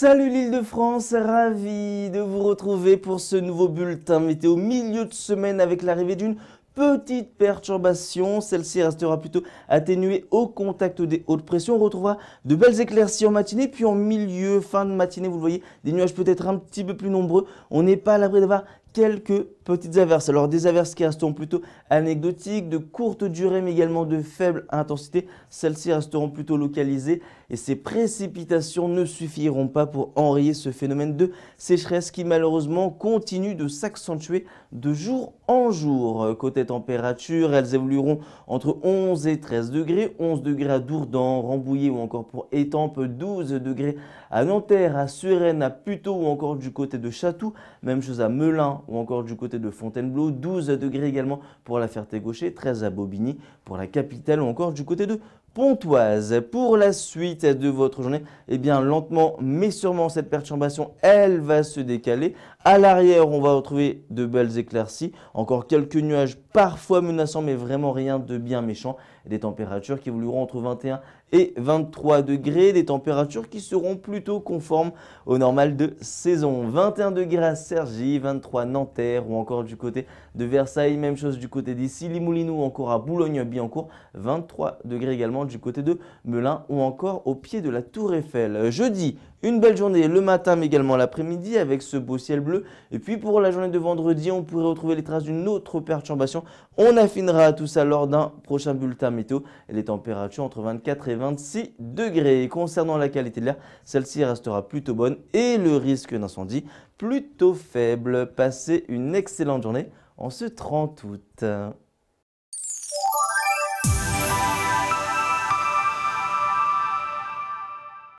Salut l'île de France, ravi de vous retrouver pour ce nouveau bulletin météo milieu de semaine avec l'arrivée d'une petite perturbation. Celle-ci restera plutôt atténuée au contact des hautes pressions. On retrouvera de belles éclaircies en matinée, puis en milieu, fin de matinée, vous le voyez, des nuages peut-être un petit peu plus nombreux. On n'est pas à l'abri d'avoir quelques petites averses. Alors des averses qui resteront plutôt anecdotiques, de courte durée mais également de faible intensité. Celles-ci resteront plutôt localisées et ces précipitations ne suffiront pas pour enrayer ce phénomène de sécheresse qui malheureusement continue de s'accentuer de jour en jour. Côté température, elles évolueront entre 11 et 13 degrés, 11 degrés à Dourdan, Rambouillet ou encore pour Étampes, 12 degrés à Nanterre, à Suresnes, à Puteaux ou encore du côté de Château, même chose à Melun ou encore du côté de Fontainebleau, 12 degrés également pour la Ferté-Gaucher, 13 à Bobigny pour la capitale ou encore du côté de Pontoise. Pour la suite de votre journée, eh bien lentement mais sûrement cette perturbation, elle va se décaler. À l'arrière, on va retrouver de belles éclaircies, encore quelques nuages parfois menaçants mais vraiment rien de bien méchant. Des températures qui évolueront entre 21 et 23 degrés, des températures qui seront plutôt conformes au normal de saison. 21 degrés à Cergy, 23 à Nanterre ou encore du côté de Versailles, même chose du côté d'ici, Limoulin ou encore à Boulogne-Billancourt, 23 degrés également du côté de Melun ou encore au pied de la Tour Eiffel. Euh, jeudi, une belle journée le matin mais également l'après-midi avec ce beau ciel bleu. Et puis pour la journée de vendredi, on pourrait retrouver les traces d'une autre perturbation. On affinera tout ça lors d'un prochain bulletin météo et les températures entre 24 et 26 degrés. concernant la qualité de l'air, celle-ci restera plutôt bonne et le risque d'incendie plutôt faible. Passez une excellente journée en ce 30 août.